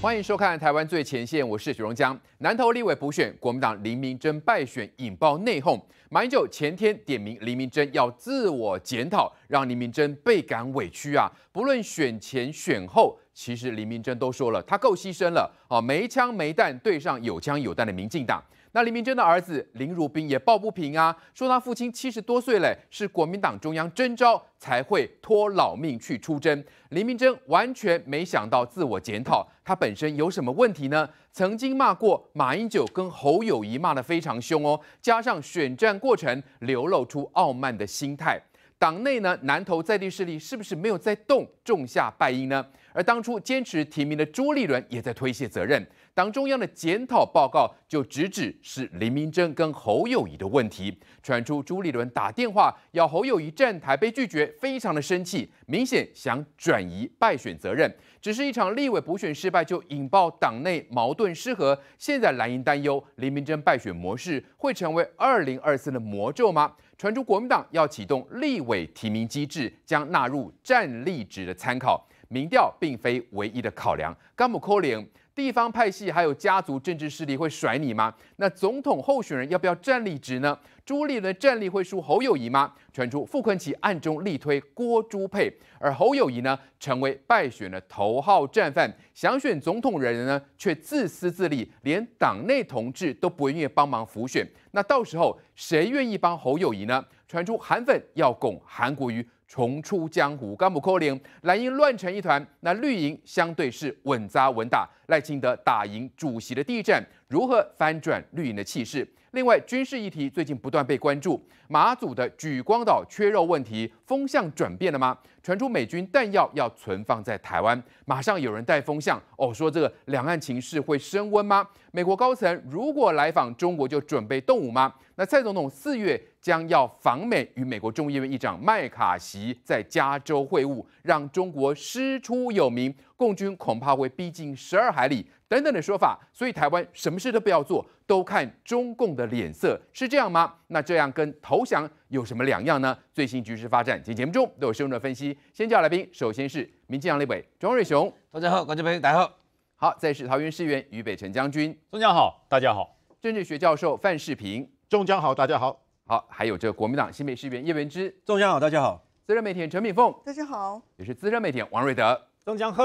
欢迎收看《台湾最前线》，我是许荣江。南投立委补选，国民党林明珍败选，引爆内讧。马英九前天点名林明珍要自我检讨，让林明珍倍感委屈啊！不论选前选后，其实林明珍都说了，他够牺牲了啊，没枪没弹，对上有枪有弹的民进党。那林明珍的儿子林如宾也抱不平啊，说他父亲七十多岁了，是国民党中央征召才会拖老命去出征。林明真完全没想到自我检讨，他本身有什么问题呢？曾经骂过马英九跟侯友谊骂得非常凶哦，加上选战过程流露出傲慢的心态，党内呢南投在地势力是不是没有在动，种下败因呢？而当初坚持提名的朱立伦也在推卸责任。党中央的检讨报告就直指是林明珍跟侯友谊的问题。传出朱立伦打电话要侯友谊站台，被拒绝，非常的生气，明显想转移败选责任。只是一场立委补选失败，就引爆党内矛盾失和。现在蓝营担忧林明珍败选模式会成为二零二四的魔咒吗？传出国民党要启动立委提名机制，将纳入战力值的参考，民调并非唯一的考量。甘姆科联。地方派系还有家族政治势力会甩你吗？那总统候选人要不要战力值呢？朱立伦战力会输侯友谊吗？传出傅昆奇暗中力推郭朱佩，而侯友谊呢成为败选的头号战犯。想选总统人人呢却自私自利，连党内同志都不愿意帮忙辅选。那到时候谁愿意帮侯友谊呢？传出韩粉要拱韩国瑜重出江湖，甘普扣零，蓝营乱成一团，那绿营相对是稳扎稳打。赖清德打赢主席的第一战，如何翻转绿营的气势？另外，军事议题最近不断被关注，马祖的举光岛缺肉问题风向转变了吗？传出美军弹药要存放在台湾，马上有人带风向哦，说这个两岸情势会升温吗？美国高层如果来访中国，就准备动武吗？那蔡总统四月将要访美，与美国众议院议长麦卡锡在加州会晤，让中国师出有名。共军恐怕会逼近十二海里等等的说法，所以台湾什么事都不要做，都看中共的脸色，是这样吗？那这样跟投降有什么两样呢？最新局势发展，节目中都有深入的分析。先叫来宾，首先是民进党立委庄瑞雄，大家好，观众朋友大家好。好，再是桃园市议员北辰将军，中将好，大家好。政治学教授范世平，中将好，大家好。好，还有这国民党新北市议员叶文之，中将好，大家好。资深媒体陈敏凤，大家好。也是资深媒体王瑞德。中江好，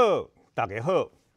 大家好。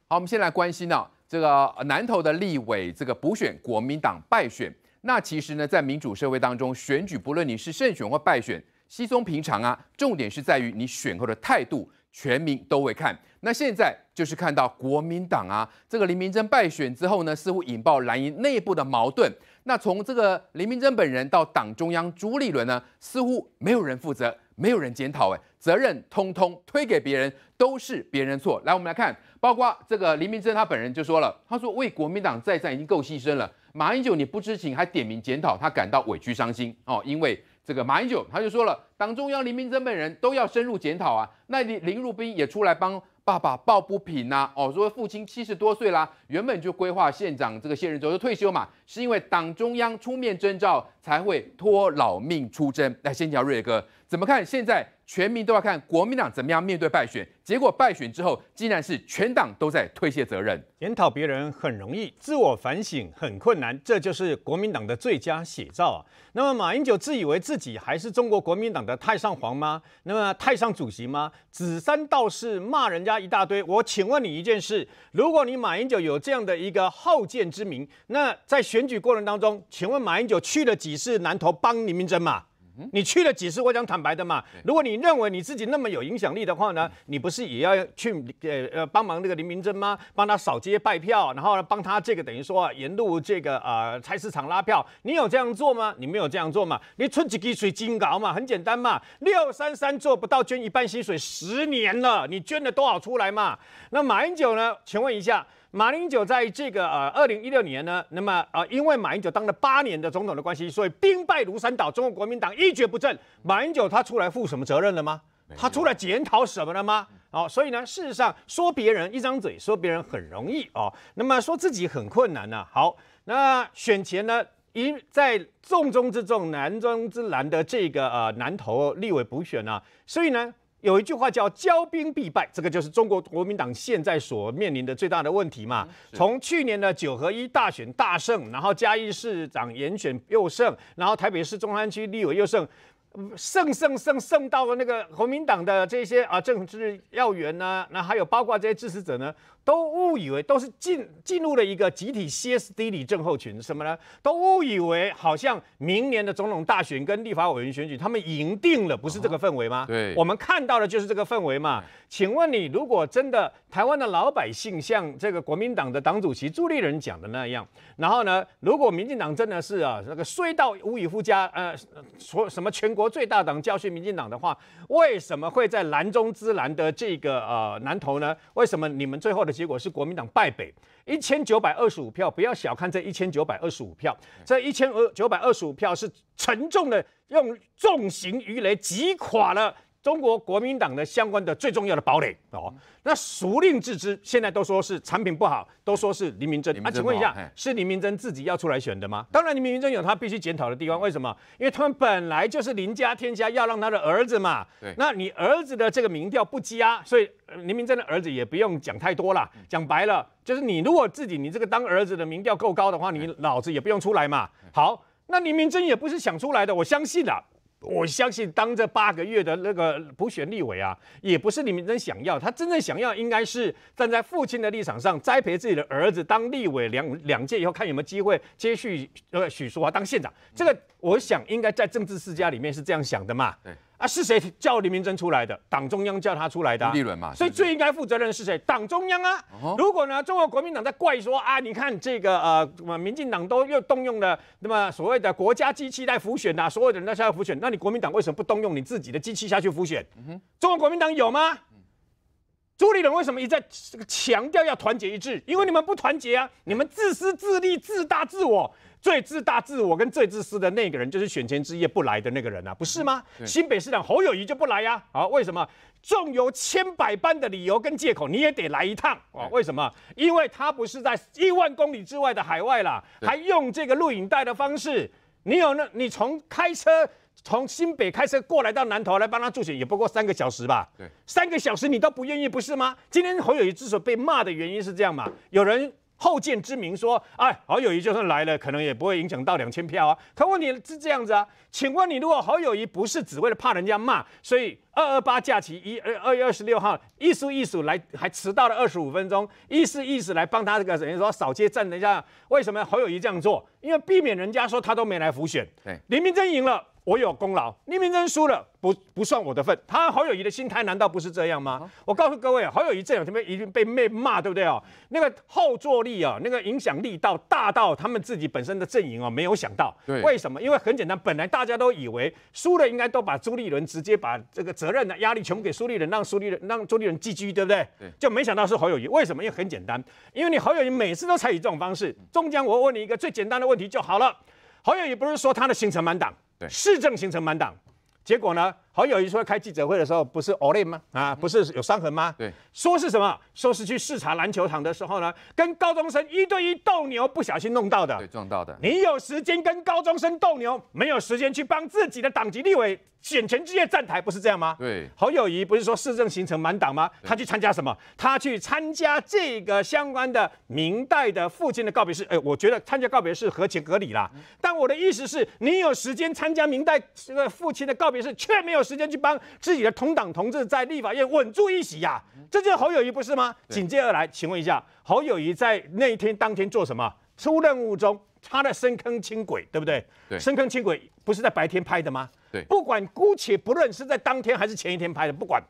好，我们先来关心呢，这个南投的立委这个补选，国民党败选。那其实呢，在民主社会当中，选举不论你是胜选或败选，稀松平常啊。重点是在于你选后的态度，全民都会看。那现在就是看到国民党啊，这个林明珍败选之后呢，似乎引爆蓝营内部的矛盾。那从这个林明珍本人到党中央朱立伦呢，似乎没有人负责。没有人检讨，哎，责任通通推给别人，都是别人错。来，我们来看，包括这个林明珍他本人就说了，他说为国民党再战已经够牺牲了。马英九你不知情还点名检讨，他感到委屈伤心哦，因为这个马英九他就说了，党中央林明珍本人都要深入检讨啊。那你林若斌也出来帮爸爸抱不平呐，哦，说父亲七十多岁啦，原本就规划县长这个现任州就退休嘛，是因为党中央出面征召才会拖老命出征。来，先讲瑞哥。怎么看？现在全民都要看国民党怎么样面对败选，结果败选之后，竟然是全党都在推卸责任，检讨别人很容易，自我反省很困难，这就是国民党的最佳写照啊。那么马英九自以为自己还是中国国民党的太上皇吗？那么太上主席吗？指三道四骂人家一大堆。我请问你一件事：如果你马英九有这样的一个好见之名，那在选举过程当中，请问马英九去了几次南投帮林明珍嘛？你去了几次？我讲坦白的嘛，如果你认为你自己那么有影响力的话呢，你不是也要去呃呃帮忙那个林明珍吗？帮他扫街拜票，然后帮他这个等于说沿路这个呃菜市场拉票，你有这样做吗？你没有这样做嘛？你出几笔水金搞嘛？很简单嘛，六三三做不到捐一半薪水十年了，你捐了多少出来嘛？那马英九呢？请问一下。马英九在这个呃二零一六年呢，那么啊，因为马英九当了八年的总统的关系，所以兵败如山倒，中国国民党一蹶不振。马英九他出来负什么责任了吗？他出来检讨什么了吗？哦，所以呢，事实上说别人一张嘴说别人很容易哦，那么说自己很困难呢。好，那选前呢，一在重中之重难中之难的这个呃南投立委补选呢，所以呢。有一句话叫“骄兵必败”，这个就是中国国民党现在所面临的最大的问题嘛。从去年的九合一大选大胜，然后嘉义市长严选又胜，然后台北市中山区立委又胜，胜胜胜胜到了那个国民党的这些啊政治要员呢，那还有包括这些支持者呢。都误以为都是进进入了一个集体歇斯底里症候群，什么呢？都误以为好像明年的总统大选跟立法委员选举他们赢定了，不是这个氛围吗？对，我们看到的就是这个氛围嘛。请问你，如果真的台湾的老百姓像这个国民党的党主席朱立人讲的那样，然后呢，如果民进党真的是啊那个衰到无以复加，呃，说什么全国最大党教训民进党的话，为什么会在蓝中之蓝的这个呃南投呢？为什么你们最后的？结果是国民党败北，一千九百二十五票。不要小看这一千九百二十五票，这一千二九百二十五票是沉重的，用重型鱼雷击垮了。中国国民党的相关的最重要的堡垒哦，那熟令自知，现在都说是产品不好，都说是林明珍。啊，请问一下，是林明珍自己要出来选的吗？当然，林明珍有他必须检讨的地方，为什么？因为他们本来就是林家天下，要让他的儿子嘛。那你儿子的这个民调不佳，所以林明珍的儿子也不用讲太多了。讲白了，就是你如果自己你这个当儿子的民调够高的话，你老子也不用出来嘛。好，那林明珍也不是想出来的，我相信了。我相信，当这八个月的那个补选立委啊，也不是李明真想要，他真正想要应该是站在父亲的立场上，栽培自己的儿子当立委两两届以后，看有没有机会接续呃许淑华当县长。这个我想应该在政治世家里面是这样想的嘛。啊，是谁叫林明珍出来的？党中央叫他出来的，立伦嘛。所以最应该负责任是谁？党中央啊！如果呢，中国国民党在怪说啊，你看这个呃，什么民进党都又动用了那么所谓的国家机器在浮选呐，所有的人都下来浮选，那你国民党为什么不动用你自己的机器下去浮选？中国国民党有吗？朱立伦为什么一再强调要团结一致？因为你们不团结啊，你们自私自利、自大自我。最自大、自我跟最自私的那个人，就是选前之夜不来的那个人啊，不是吗？新北市长侯友谊就不来呀，好，为什么？纵有千百般的理由跟借口，你也得来一趟啊？为什么？因为他不是在一万公里之外的海外啦，还用这个录影带的方式。你有那？你从开车从新北开车过来到南投来帮他助选，也不过三个小时吧？对，三个小时你都不愿意，不是吗？今天侯友谊之所以被骂的原因是这样嘛？有人。后见之明说：“哎，侯友谊就算来了，可能也不会影响到两千票啊。”他问题是这样子啊？请问你，如果侯友谊不是只为了怕人家骂，所以二二八假期一二二月二十六号一数一数来还迟到了二十五分钟，一思一思来帮他这个等于说扫街站，人家，为什么侯友谊这样做？因为避免人家说他都没来浮选，对，林明真赢了。我有功劳，匿明真输了不不算我的份。他侯友谊的心态难道不是这样吗？我告诉各位，侯友谊这两天们一定被骂，对不对哦？那个后坐力啊，那个影响力到大到他们自己本身的阵营哦，没有想到。为什么？因为很简单，本来大家都以为输了应该都把朱立伦直接把这个责任的压力全部给朱立伦，让朱立伦让朱立伦寄居，对不对？对。就没想到是侯友谊。为什么？因为很简单，因为你侯友谊每次都采取这种方式。中间我问你一个最简单的问题就好了。侯友谊不是说他的行程满档？对，市政形成满党，结果呢？侯友谊说开记者会的时候不是 Olymp 吗？啊，不是有伤痕吗？对，说是什么？说是去视察篮球场的时候呢，跟高中生一对一斗牛不小心弄到的。对，撞到的。你有时间跟高中生斗牛，没有时间去帮自己的党籍立委选前职业站台，不是这样吗？对，侯友谊不是说市政行程满档吗？他去参加什么？他去参加这个相关的明代的父亲的告别式。哎，我觉得参加告别式合情合理啦。但我的意思是你有时间参加明代这个父亲的告别式，却没有。时间去帮自己的同党同志在立法院稳住一席呀，这就是侯友谊不是吗？紧接而来，请问一下，侯友谊在那一天当天做什么？出任务中，他的深坑轻轨对不对？对，深坑轻轨不是在白天拍的吗？对，不管姑且不论是在当天还是前一天拍的，不管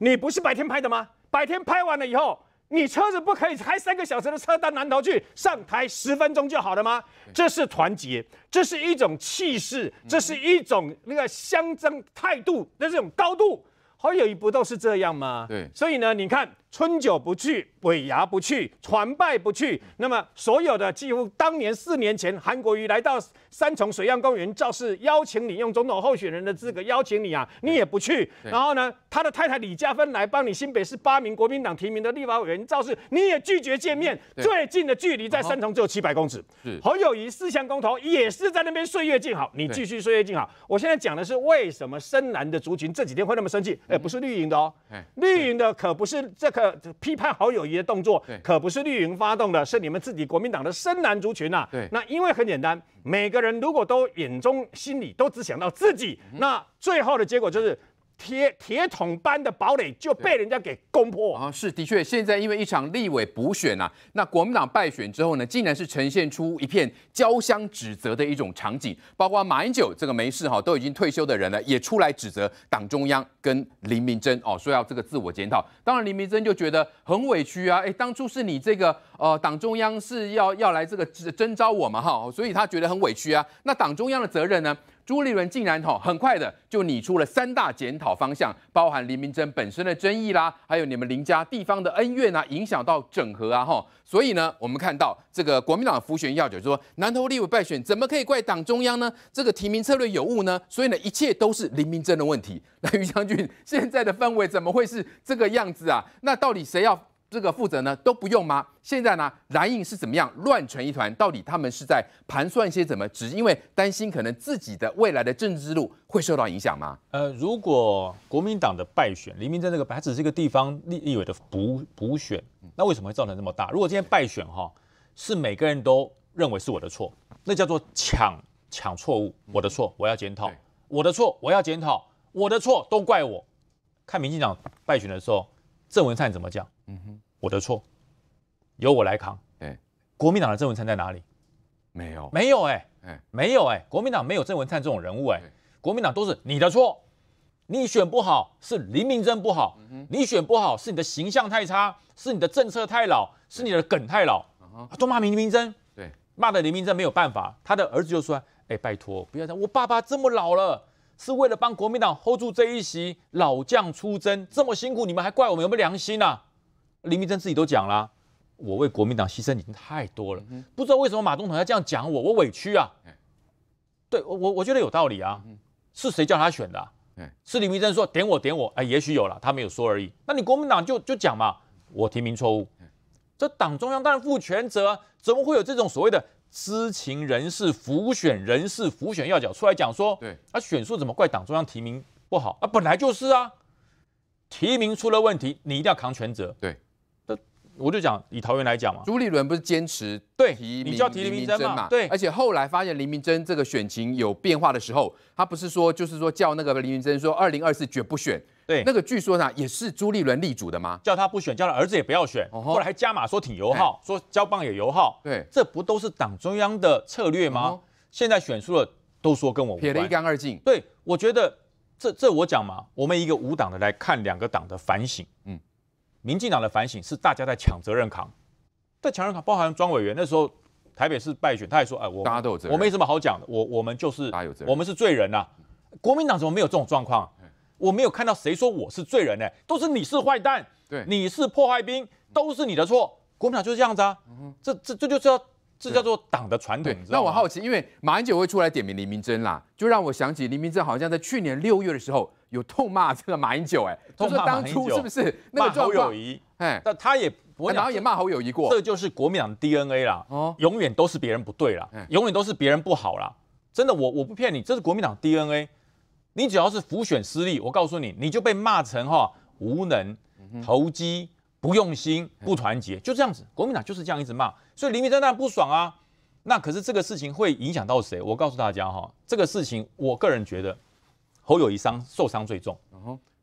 你不是白天拍的吗？白天拍完了以后。你车子不可以开三个小时的车到南头去，上台十分钟就好了吗？这是团结，这是一种气势，这是一种那个象征态度，那这种高度，好友谊不都是这样吗？对，所以呢，你看。春酒不去，尾牙不去，传拜不去。那么所有的几乎当年四年前，韩国瑜来到三重水漾公园肇事邀请你用总统候选人的资格邀请你啊，你也不去。然后呢，他的太太李嘉芬来帮你新北市八名国民党提名的立法委员肇事，你也拒绝见面。最近的距离在三重只有七百公尺。侯友谊四项公投也是在那边岁月静好，你继续岁月静好。我现在讲的是为什么深蓝的族群这几天会那么生气？哎，不是绿营的哦，绿营的可不是这可。呃，批判好友谊的动作，对，可不是绿营发动的，是你们自己国民党的深蓝族群呐。对，那因为很简单，每个人如果都眼中心里都只想到自己，那最后的结果就是。铁铁桶般的堡垒就被人家给攻破啊！是的确，现在因为一场立委补选啊，那国民党败选之后呢，竟然是呈现出一片交相指责的一种场景，包括马英九这个没事哈，都已经退休的人呢，也出来指责党中央跟林明真哦，说要这个自我检讨。当然林明真就觉得很委屈啊，哎，当初是你这个呃党中央是要要来这个征征召我嘛哈，所以他觉得很委屈啊。那党中央的责任呢？朱立伦竟然吼很快的就拟出了三大检讨方向，包含林明珍本身的争议啦，还有你们林家地方的恩怨啊，影响到整合啊吼。所以呢，我们看到这个国民党浮旋要酒说，南投立委败选怎么可以怪党中央呢？这个提名策略有误呢？所以呢，一切都是林明珍的问题。那于将军现在的氛围怎么会是这个样子啊？那到底谁要？这个负责呢都不用吗？现在呢蓝营是怎么样乱成一团？到底他们是在盘算一些什么？只因为担心可能自己的未来的政治之路会受到影响吗？呃，如果国民党的败选，黎明在那个他只是一个地方立立委的补补选，那为什么会造成那么大？如果今天败选哈，是每个人都认为是我的错，那叫做抢抢错误，我的错，我要检讨，我的错，我要检讨，我的错都怪我。看民进党败选的时候。郑文灿怎么讲？嗯哼，我的错，由我来扛。对，国民党的郑文灿在哪里？没有，没有，哎，哎，没有，哎，国民党没有郑文灿这种人物，哎，国民党都是你的错，你选不好是林明真不好，你选不好是你的形象太差，是你的政策太老，是你的梗太老，啊，都骂林明真，对，骂的林明真没有办法，他的儿子就说，哎，拜托，不要这样，我爸爸这么老了。是为了帮国民党 hold 住这一席，老将出征这么辛苦，你们还怪我们有没有良心啊？林明正自己都讲了，我为国民党牺牲已经太多了，不知道为什么马总统要这样讲我，我委屈啊。对我我我觉得有道理啊，是谁叫他选的？是林明正说点我点我，哎，也许有了，他没有说而已。那你国民党就就讲嘛，我提名错误，这党中央当然负全责，怎么会有这种所谓的？知情人士、浮选人士、浮选要角出来讲说，对，啊，选数怎么怪党中央提名不好啊？本来就是啊，提名出了问题，你一定要扛全责。对，我就讲以桃园来讲嘛，朱立伦不是坚持对，你叫林明真嘛，对，而且后来发现林明真这个选情有变化的时候，他不是说就是说叫那个林明真说二零二四绝不选。对，那个据说呢，也是朱立伦立主的吗？叫他不选，叫他儿子也不要选，后来还加码说挺油耗，说交棒也油耗。对，这不都是党中央的策略吗？现在选出了，都说跟我撇得一干二净。对，我觉得这这我讲嘛，我们一个无党的来看两个党的反省。嗯，民进党的反省是大家在抢责任扛，在抢责任扛，包含庄委员那时候台北市败选，他也说哎，我大家都有责任，我没什么好讲的，我我们就是我们是罪人呐。国民党怎么没有这种状况？我没有看到谁说我是罪人呢，都是你是坏蛋，对，你是破坏兵，都是你的错。国民党就是这样子啊，这这这就是这叫做党的传统。让我好奇，因为马英九会出来点名林明真啦，就让我想起林明珍好像在去年六月的时候有痛骂这个马英九，哎，痛骂当初是不是那个侯友谊？哎，他也我然后也骂侯友谊过，这就是国民党的 DNA 啦，哦，永远都是别人不对啦，永远都是别人不好啦。真的，我我不骗你，这是国民党 DNA。你只要是浮选失利，我告诉你，你就被骂成哈无能、投机、不用心、不团结，就这样子。国民党就是这样一直骂，所以林明在当然不爽啊。那可是这个事情会影响到谁？我告诉大家哈，这个事情我个人觉得侯友谊伤受伤最重。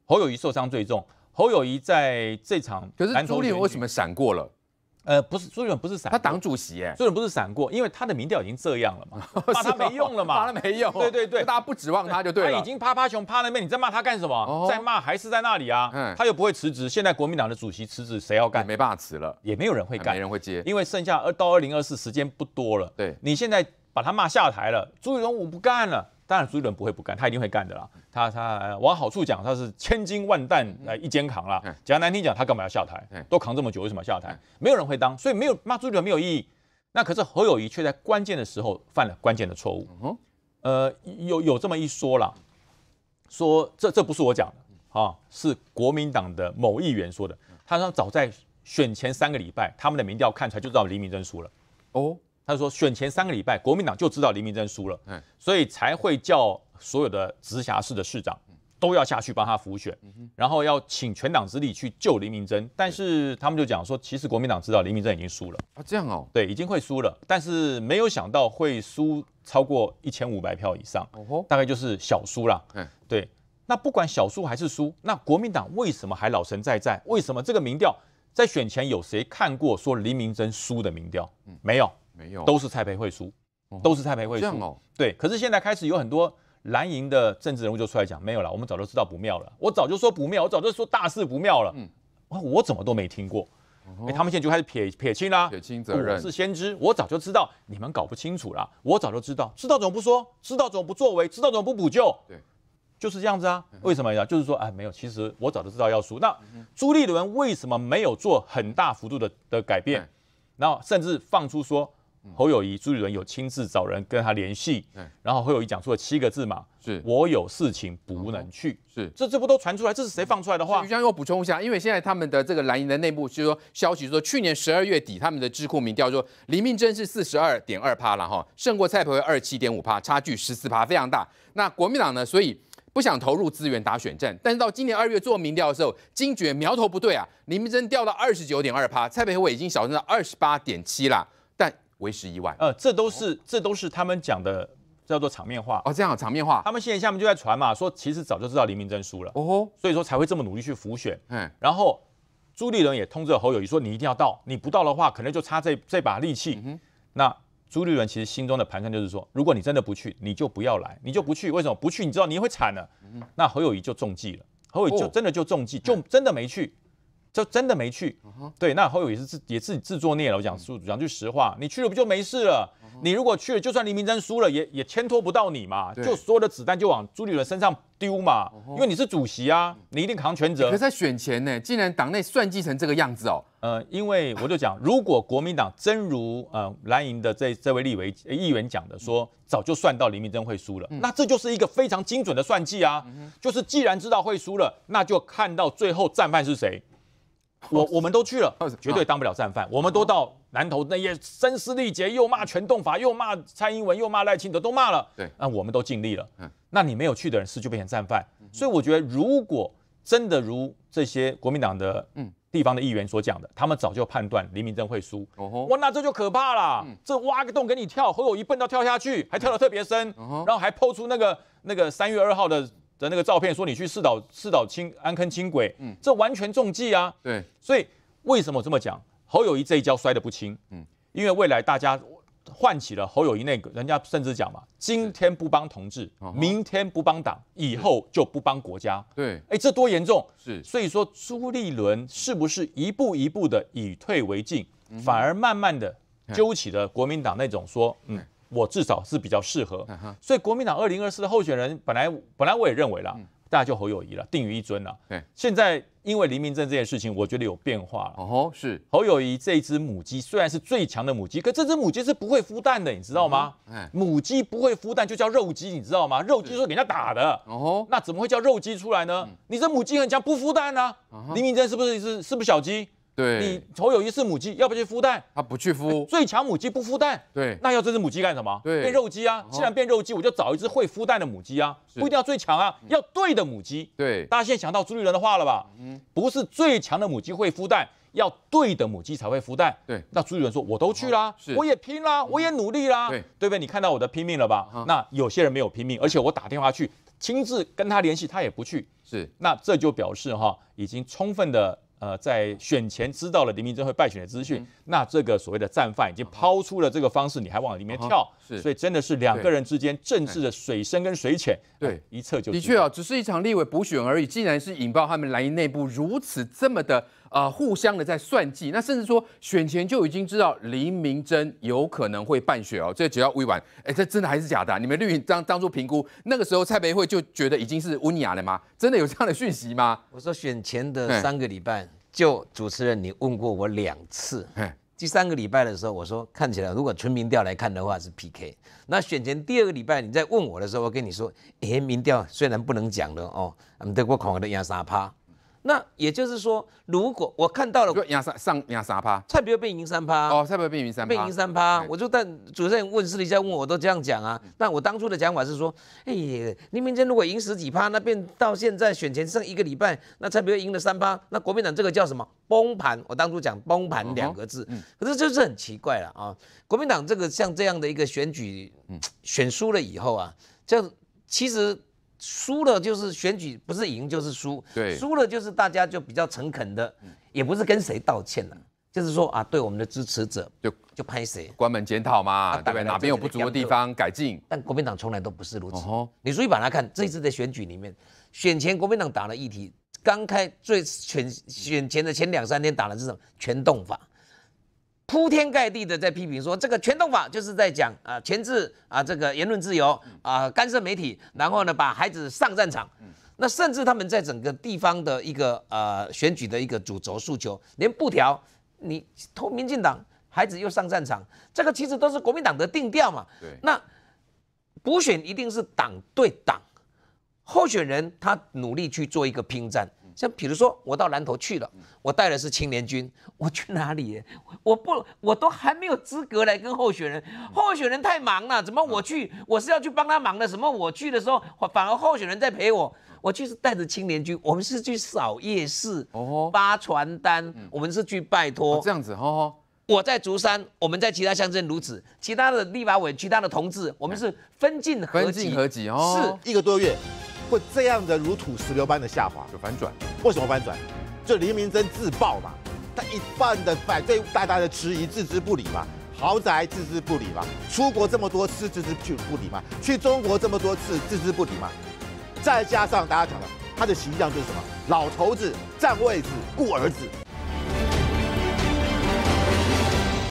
侯友谊受伤最重。侯友谊在这场可是朱立为什么闪过了？呃，不是朱云龙不是闪，他党主席耶，朱云龙不是闪过，因为他的民调已经这样了嘛，骂他没用了嘛，骂他没用，对对对，大家不指望他就对了，他已经趴趴熊趴那边，你在骂他干什么？在骂还是在那里啊？他又不会辞职，现在国民党的主席辞职谁要干？没办法辞了，也没有人会干，没人会接，因为剩下二到二零二四时间不多了，对你现在把他骂下台了，朱云龙我不干了。当然，朱立伦不会不干，他一定会干的啦。他他往好处讲，他是千金万担来一肩扛啦。讲难听讲，他干嘛要下台？都扛这么久，为什么下台？没有人会当，所以没有骂朱立伦没有意义。那可是何友谊却在关键的时候犯了关键的错误。呃，有有这么一说啦，说这这不是我讲的啊，是国民党的某议员说的。他说，早在选前三个礼拜，他们的民调看出来就知道黎明真输了。哦。他说，选前三个礼拜，国民党就知道林明真输了，嗯，所以才会叫所有的直辖市的市长都要下去帮他辅选，然后要请全党之力去救林明真。但是他们就讲说，其实国民党知道林明真已经输了啊，这样哦，对，已经会输了，但是没有想到会输超过一千五百票以上，哦吼，大概就是小输啦，嗯，对，那不管小输还是输，那国民党为什么还老神在在？为什么这个民调在选前有谁看过说林明真输的民调？没有。没有，都是蔡培慧输，都是蔡培慧输。这样哦，对。可是现在开始有很多蓝营的政治人物就出来讲，没有了，我们早就知道不妙了。我早就说不妙，我早就说大事不妙了。嗯，我怎么都没听过。哎，他们现在就开始撇撇清啦，撇清责任。我是先知，我早就知道，你们搞不清楚了。我早就知道，知道怎么不说，知道怎么不作为，知道怎么不补救。对，就是这样子啊。为什么呀？就是说，哎，没有，其实我早就知道要输。那朱立伦为什么没有做很大幅度的的改变？然后甚至放出说。侯友谊、朱立伦有亲自找人跟他联系，然后侯友谊讲出了七个字嘛，是我有事情不能去。是这这不都传出来？这是谁放出来的话？余江，又补充一下，因为现在他们的这个蓝营的内部就是说消息说，去年十二月底他们的智库民调说，林明真是四十二点二趴了哈，胜过蔡培慧二七点五趴，差距十四趴非常大。那国民党呢，所以不想投入资源打选战，但是到今年二月做民调的时候，惊觉苗头不对啊，林明真掉到二十九点二趴，蔡培慧已经小升到二十八点七啦。为时意外，呃，这都是这都是他们讲的叫做场面话哦。这样场面话，他们现在下面就在传嘛，说其实早就知道黎明真输了哦所以说才会这么努力去浮选。嗯，然后朱立伦也通知侯友谊说你一定要到，你不到的话可能就差这这把力气。嗯，那朱立伦其实心中的盘算就是说，如果你真的不去，你就不要来，你就不去，为什么不去？你知道你会惨了。嗯，那侯友谊就中计了，侯友谊就真的就中计，就真的没去。就真的没去，对，那侯友也是自也自己自作孽了。我讲说讲句实话，你去了不就没事了？你如果去了，就算黎明真输了，也也牵拖不到你嘛，就所有的子弹就往朱立伦身上丢嘛，因为你是主席啊，你一定扛全责。可是在选前呢，竟然党内算计成这个样子哦。呃，因为我就讲，如果国民党真如呃蓝营的这这位立委议员讲的，说早就算到黎明真会输了，那这就是一个非常精准的算计啊，就是既然知道会输了，那就看到最后战犯是谁。我我们都去了，绝对当不了战犯。我们都到南投那也声嘶力竭，又骂全动法，又骂蔡英文，又骂赖清德，都骂了。对，那我们都尽力了。嗯，那你没有去的人是就变成战犯。嗯，所以我觉得如果真的如这些国民党的嗯地方的议员所讲的，他们早就判断林明珍会输。哦吼，哇，那这就可怕了。这挖个洞给你跳，结我一蹦到跳下去，还跳得特别深，然后还剖出那个那个三月二号的。的那个照片说你去四岛四岛轻安坑轻轨，嗯，这完全中计啊。对，所以为什么这么讲？侯友谊这一跤摔得不轻，嗯，因为未来大家唤起了侯友谊那个人家甚至讲嘛，今天不帮同志，明天不帮党，以后就不帮国家。对，哎，这多严重？是，所以说朱立伦是不是一步一步的以退为进，反而慢慢的揪起了国民党那种说，嗯。我至少是比较适合，所以国民党二零二四的候选人本来本来我也认为啦，大家就侯友谊了，定于一尊了。对，现在因为林明正这件事情，我觉得有变化了。哦是侯友谊这只母鸡虽然是最强的母鸡，可这只母鸡是不会孵蛋的，你知道吗？母鸡不会孵蛋就叫肉鸡，你知道吗？肉鸡是给人家打的。哦那怎么会叫肉鸡出来呢？你这母鸡很强，不孵蛋啊？林明正是不是是是不是小鸡？对你头有一只母鸡，要不要去孵蛋？它不去孵。最强母鸡不孵蛋，对，那要这只母鸡干什么？对，变肉鸡啊。既然变肉鸡，我就找一只会孵蛋的母鸡啊，不一定要最强啊，要对的母鸡。对，大家现在想到朱立伦的话了吧？嗯，不是最强的母鸡会孵蛋，要对的母鸡才会孵蛋。对，那朱立伦说我都去啦，我也拼啦，我也努力啦。对不对？你看到我的拼命了吧？那有些人没有拼命，而且我打电话去亲自跟他联系，他也不去。是，那这就表示哈，已经充分的。呃，在选前知道了林明之会败选的资讯，那这个所谓的战犯已经抛出了这个方式，你还往里面跳，所以真的是两个人之间政治的水深跟水浅，对，一测就。的确啊，只是一场立委补选而已，竟然是引爆他们蓝营内部如此这么的。呃，互相的在算计，那甚至说选前就已经知道林明珍有可能会败选哦，这只要微晚，哎，这真的还是假的？你们绿营当当做评估，那个时候蔡培慧就觉得已经是乌尼亚了吗？真的有这样的讯息吗？我说选前的三个礼拜，就主持人你问过我两次，第三个礼拜的时候我说看起来如果纯民调来看的话是 PK，那选前第二个礼拜你在问我的时候，我跟你说，哎，民调虽然不能讲了哦，我们得过恐吓的亚沙趴。那也就是说，如果我看到了，就赢三上赢三趴，蔡伯被赢三趴哦，蔡伯被赢三趴，被赢三趴，我就在主持人问私底下，问我都这样讲啊。那我当初的想法是说，哎，你明天如果赢十几趴，那变到现在选前剩一个礼拜，那蔡伯赢了三趴，那国民党这个叫什么崩盘？我当初讲崩盘两个字，可是就是很奇怪了啊。国民党这个像这样的一个选举，选输了以后啊，这其实。输了就是选举，不是赢就是输。对，输了就是大家就比较诚恳的，也不是跟谁道歉了，就是说啊，对我们的支持者就就拍谁，关门检讨嘛，对不对？哪边有不足的地方改进。但国民党从来都不是如此。你注意把它看，这一次的选举里面，选前国民党打了议题，刚开最选选前的前两三天打的是什么？全动法。铺天盖地的在批评说，这个全动法就是在讲啊，前置啊，这个言论自由啊，干涉媒体，然后呢，把孩子上战场。那甚至他们在整个地方的一个呃选举的一个主轴诉求，连布条你投民进党，孩子又上战场，这个其实都是国民党的定调嘛。对，那补选一定是党对党候选人，他努力去做一个拼战。像比如说，我到南头去了，我带的是青年军，我去哪里？我不，我都还没有资格来跟候选人。候选人太忙了，怎么我去？我是要去帮他忙的。什么？我去的时候，反而候选人在陪我。我就是带着青年军，我们是去扫夜市，哦，发传单。我们是去拜托，这样子，哦。我在竹山，我们在其他乡镇如此，其他的立法委，其他的同志，我们是分进合集，分进合集哦，是一个多月。会这样的如土石流般的下滑，有反转？为什么反转？就黎明真自爆嘛，他一半的反对，大家的质疑置之不理嘛，豪宅置之不理嘛，出国这么多次置之不理嘛，去中国这么多次置之不理嘛，再加上大家讲了，他的形象就是什么？老头子占位置顾儿子。